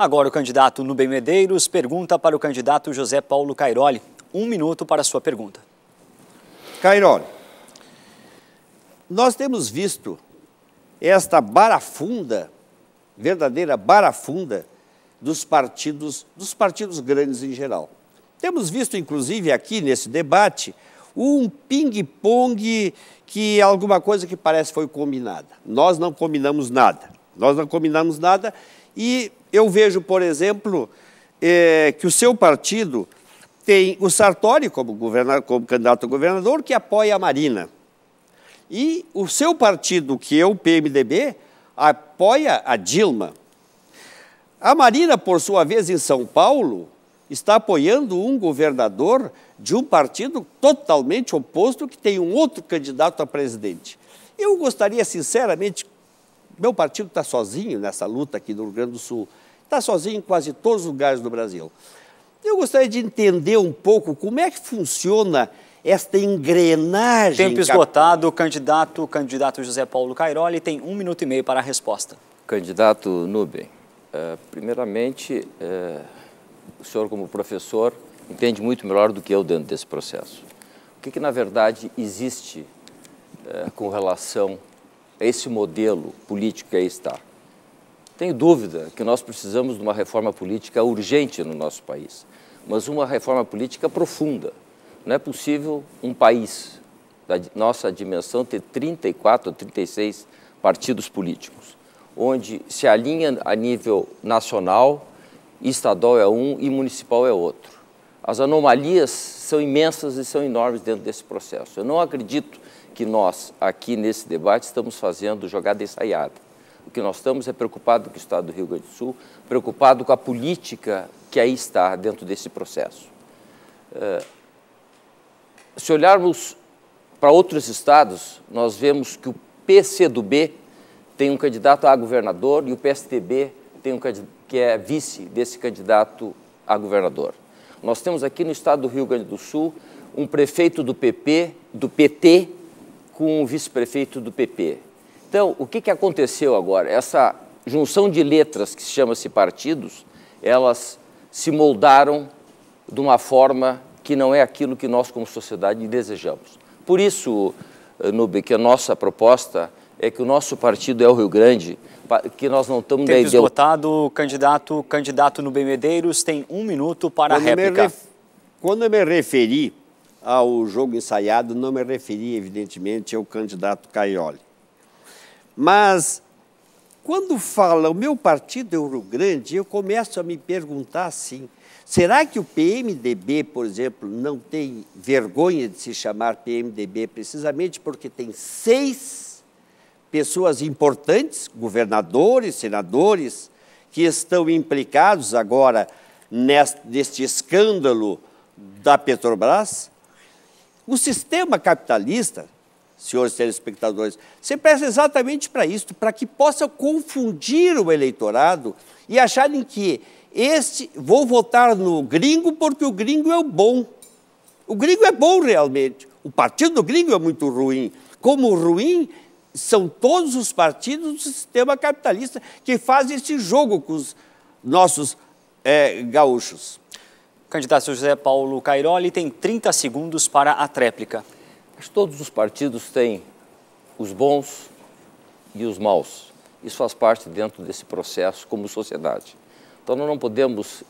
Agora o candidato Nubem Medeiros pergunta para o candidato José Paulo Cairoli. Um minuto para a sua pergunta. Cairoli, nós temos visto esta barafunda, verdadeira barafunda, dos partidos, dos partidos grandes em geral. Temos visto, inclusive, aqui nesse debate, um ping-pong que alguma coisa que parece foi combinada. Nós não combinamos nada. Nós não combinamos nada e eu vejo, por exemplo, é, que o seu partido tem o Sartori como, como candidato a governador, que apoia a Marina. E o seu partido, que é o PMDB, apoia a Dilma. A Marina, por sua vez, em São Paulo, está apoiando um governador de um partido totalmente oposto que tem um outro candidato a presidente. Eu gostaria, sinceramente, meu partido está sozinho nessa luta aqui no Rio Grande do Sul, está sozinho em quase todos os lugares do Brasil. Eu gostaria de entender um pouco como é que funciona esta engrenagem. Tempo esgotado, o candidato, candidato José Paulo Cairoli tem um minuto e meio para a resposta. Candidato Nubem, eh, primeiramente, eh, o senhor como professor entende muito melhor do que eu dentro desse processo. O que, que na verdade existe eh, com relação esse modelo político que aí está. Tenho dúvida que nós precisamos de uma reforma política urgente no nosso país, mas uma reforma política profunda. Não é possível um país da nossa dimensão ter 34, 36 partidos políticos, onde se alinha a nível nacional, estadual é um e municipal é outro. As anomalias são imensas e são enormes dentro desse processo. Eu não acredito que nós, aqui nesse debate, estamos fazendo jogada ensaiada. O que nós estamos é preocupado com o Estado do Rio Grande do Sul, preocupado com a política que aí está dentro desse processo. Eh, se olharmos para outros estados, nós vemos que o PCdoB tem um candidato a governador e o PSTB tem um que é vice desse candidato a governador. Nós temos aqui no estado do Rio Grande do Sul um prefeito do PP, do PT, com um vice-prefeito do PP. Então, o que, que aconteceu agora? Essa junção de letras que chama-se partidos, elas se moldaram de uma forma que não é aquilo que nós, como sociedade, desejamos. Por isso, Nube, que a nossa proposta é que o nosso partido é o Rio Grande, que nós não estamos Tempo ideia... esgotado, candidato, candidato no Medeiros tem um minuto para quando a réplica. Quando eu me referi ao jogo ensaiado, não me referi, evidentemente, ao candidato Caioli. Mas, quando fala o meu partido é o Rio Grande, eu começo a me perguntar assim, será que o PMDB, por exemplo, não tem vergonha de se chamar PMDB precisamente porque tem seis pessoas importantes, governadores, senadores, que estão implicados agora neste, escândalo da Petrobras. O sistema capitalista, senhores telespectadores, se presta exatamente para isso, para que possa confundir o eleitorado e acharem que este vou votar no gringo porque o gringo é o bom. O gringo é bom realmente. O partido do gringo é muito ruim. Como ruim são todos os partidos do sistema capitalista que fazem esse jogo com os nossos é, gaúchos. Candidato José Paulo Cairoli tem 30 segundos para a tréplica. todos os partidos têm os bons e os maus. Isso faz parte dentro desse processo como sociedade. Então nós não podemos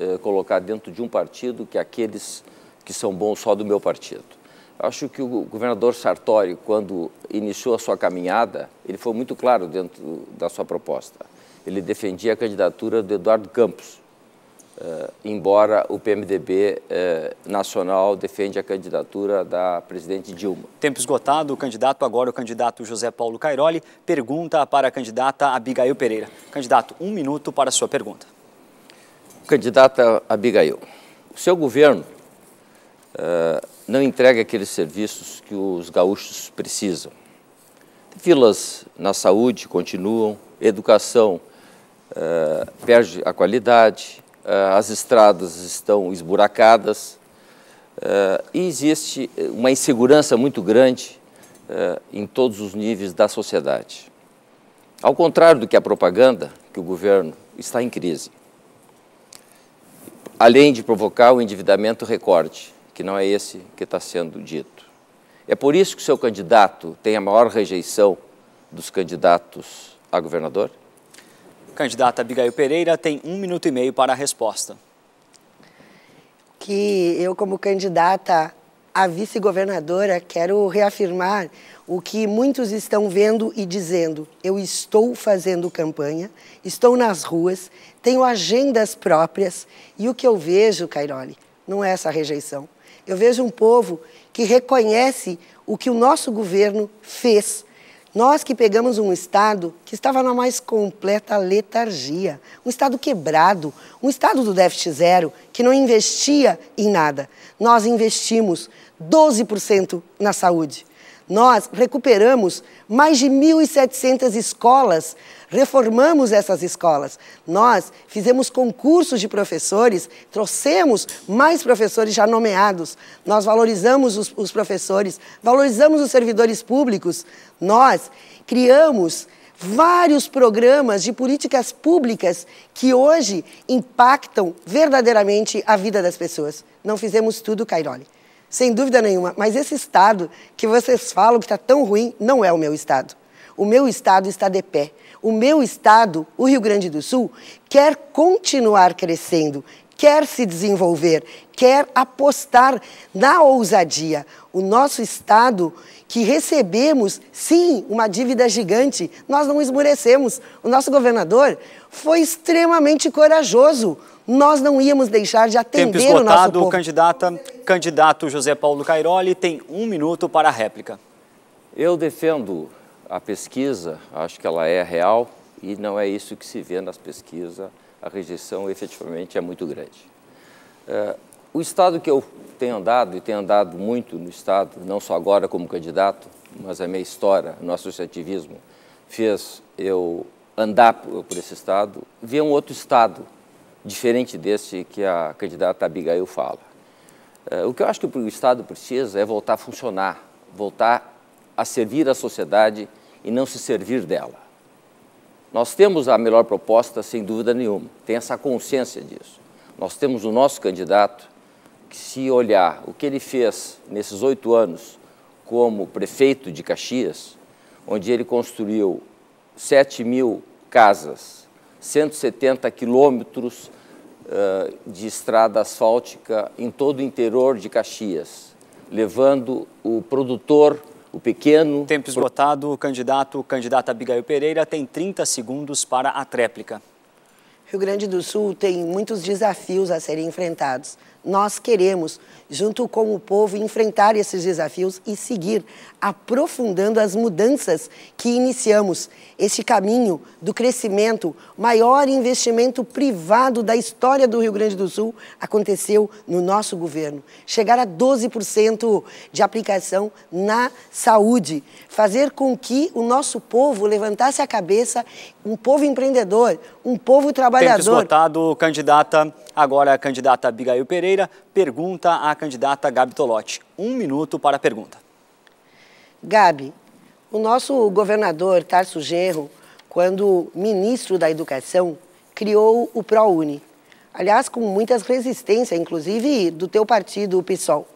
eh, colocar dentro de um partido que aqueles que são bons só do meu partido. Acho que o governador Sartori, quando iniciou a sua caminhada, ele foi muito claro dentro da sua proposta. Ele defendia a candidatura do Eduardo Campos, eh, embora o PMDB eh, nacional defende a candidatura da presidente Dilma. Tempo esgotado, o candidato, agora o candidato José Paulo Cairoli, pergunta para a candidata Abigail Pereira. Candidato, um minuto para a sua pergunta. Candidata Abigail, o seu governo eh, não entrega aqueles serviços que os gaúchos precisam. Filas na saúde continuam, educação eh, perde a qualidade, eh, as estradas estão esburacadas eh, e existe uma insegurança muito grande em todos os níveis da sociedade. Ao contrário do que a propaganda, que o governo está em crise, além de provocar o endividamento recorde que não é esse que está sendo dito. É por isso que o seu candidato tem a maior rejeição dos candidatos a governador? Candidata Abigail Pereira tem um minuto e meio para a resposta. Que eu, como candidata a vice-governadora, quero reafirmar o que muitos estão vendo e dizendo. Eu estou fazendo campanha, estou nas ruas, tenho agendas próprias e o que eu vejo, Cairoli, não é essa rejeição. Eu vejo um povo que reconhece o que o nosso governo fez. Nós que pegamos um Estado que estava na mais completa letargia, um Estado quebrado, um Estado do déficit zero, que não investia em nada. Nós investimos 12% na saúde, nós recuperamos mais de 1.700 escolas, reformamos essas escolas. Nós fizemos concursos de professores, trouxemos mais professores já nomeados. Nós valorizamos os, os professores, valorizamos os servidores públicos. Nós criamos vários programas de políticas públicas que hoje impactam verdadeiramente a vida das pessoas. Não fizemos tudo, Cairoli sem dúvida nenhuma. Mas esse estado que vocês falam que está tão ruim não é o meu estado. O meu estado está de pé. O meu estado, o Rio Grande do Sul, quer continuar crescendo, quer se desenvolver, quer apostar na ousadia. O nosso Estado, que recebemos, sim, uma dívida gigante, nós não esmorecemos. O nosso governador foi extremamente corajoso. Nós não íamos deixar de atender Tempo esgotado, o nosso povo. Candidata, candidato José Paulo Cairoli tem um minuto para a réplica. Eu defendo a pesquisa, acho que ela é real e não é isso que se vê nas pesquisas a rejeição efetivamente é muito grande. É, o estado que eu tenho andado, e tenho andado muito no estado, não só agora como candidato, mas a minha história, nosso associativismo, fez eu andar por, esse estado, ver um outro estado diferente desse que a candidata Abigail fala. É, o que eu acho que o Estado precisa é voltar a funcionar, voltar a servir a sociedade e não se servir dela. Nós temos a melhor proposta, sem dúvida nenhuma, tem essa consciência disso. Nós temos o nosso candidato que, se olhar o que ele fez nesses oito anos como prefeito de Caxias, onde ele construiu 7 mil casas, 170 quilômetros eh, de estrada asfáltica em todo o interior de Caxias, levando o produtor o pequeno... Tempo esgotado, o candidato, candidata Abigail Pereira tem 30 segundos para a tréplica. Rio Grande do Sul tem muitos desafios a serem enfrentados nós queremos, junto com o povo, enfrentar esses desafios e seguir aprofundando as mudanças que iniciamos. Este caminho do crescimento, maior investimento privado da história do Rio Grande do Sul, aconteceu no nosso governo. Chegar a 12% de aplicação na saúde, fazer com que o nosso povo levantasse a cabeça, um povo empreendedor, um povo trabalhador. Tempo esgotado, candidata, agora a candidata Abigail Pereira primeira pergunta à candidata Gabi Tolotti. Um minuto para a pergunta. Gabi, o nosso governador Tarso Genro, quando ministro da Educação, criou o ProUni. Aliás, com muitas resistências, inclusive do teu partido, o PSOL.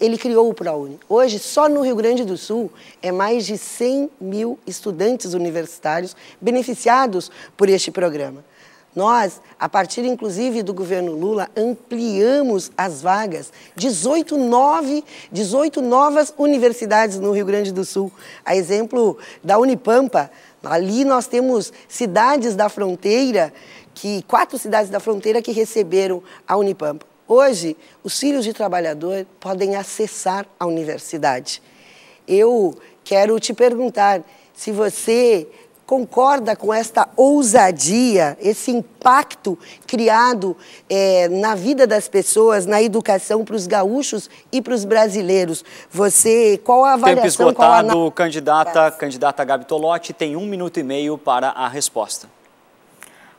Ele criou o ProUni. Hoje, só no Rio Grande do Sul, é mais de 100 mil estudantes universitários beneficiados por este programa. Nós, a partir inclusive do governo Lula, ampliamos as vagas. 18, 9, 18 novas universidades no Rio Grande do Sul. A exemplo da Unipampa, ali nós temos cidades da fronteira, que quatro cidades da fronteira que receberam a Unipampa. Hoje, os filhos de trabalhador podem acessar a universidade. Eu quero te perguntar se você concorda com esta ousadia, esse impacto criado é, na vida das pessoas, na educação para os gaúchos e para os brasileiros? Você, qual a avaliação? Tempo esgotado, a... candidata, candidata Gabi Tolotti, tem um minuto e meio para a resposta.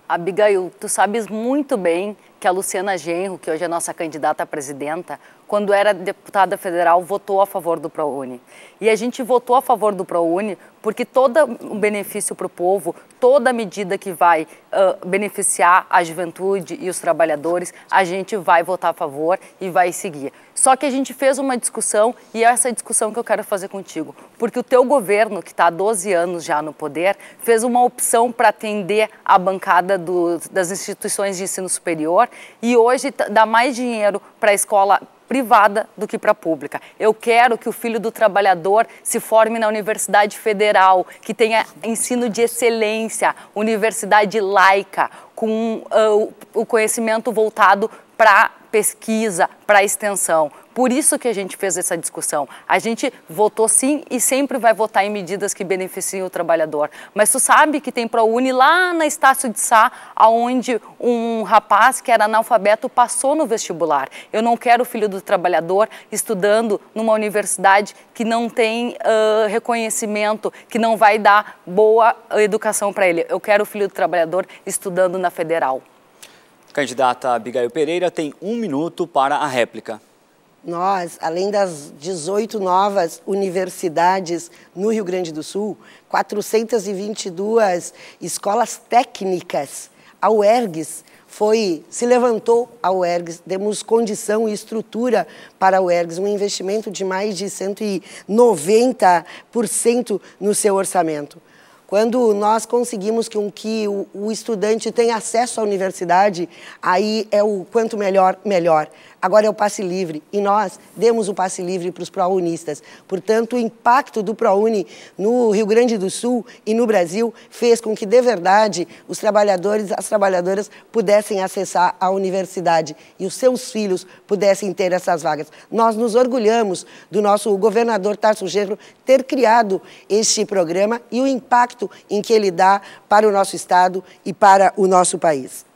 Abigail, tu sabes muito bem que a Luciana Genro, que hoje é nossa candidata à presidenta, quando era deputada federal, votou a favor do ProUni. E a gente votou a favor do ProUni porque todo o benefício para o povo, toda medida que vai uh, beneficiar a juventude e os trabalhadores, a gente vai votar a favor e vai seguir. Só que a gente fez uma discussão e é essa discussão que eu quero fazer contigo. Porque o teu governo, que está há 12 anos já no poder, fez uma opção para atender a bancada do, das instituições de ensino superior e hoje dá mais dinheiro para a escola privada do que para a pública. Eu quero que o filho do trabalhador se forme na universidade federal, que tenha ensino de excelência, universidade laica, com uh, o conhecimento voltado para pesquisa, para extensão. Por isso que a gente fez essa discussão. A gente votou sim e sempre vai votar em medidas que beneficiem o trabalhador. Mas tu sabe que tem ProUni lá na Estácio de Sá, aonde um rapaz que era analfabeto passou no vestibular. Eu não quero o filho do trabalhador estudando numa universidade que não tem uh, reconhecimento, que não vai dar boa educação para ele. Eu quero o filho do trabalhador estudando na federal. Candidata Abigail Pereira tem um minuto para a réplica. Nós, além das 18 novas universidades no Rio Grande do Sul, 422 escolas técnicas, a UERGS foi, se levantou a UERGS, demos condição e estrutura para a UERGS, um investimento de mais de 190% no seu orçamento. Quando nós conseguimos que, um, que o, o estudante tenha acesso à universidade, aí é o quanto melhor, melhor agora é o passe livre. E nós demos o passe livre para os ProUnistas. Portanto, o impacto do ProUni no Rio Grande do Sul e no Brasil fez com que, de verdade, os trabalhadores, as trabalhadoras pudessem acessar a universidade e os seus filhos pudessem ter essas vagas. Nós nos orgulhamos do nosso governador Tarso Genro ter criado este programa e o impacto em que ele dá para o nosso Estado e para o nosso país.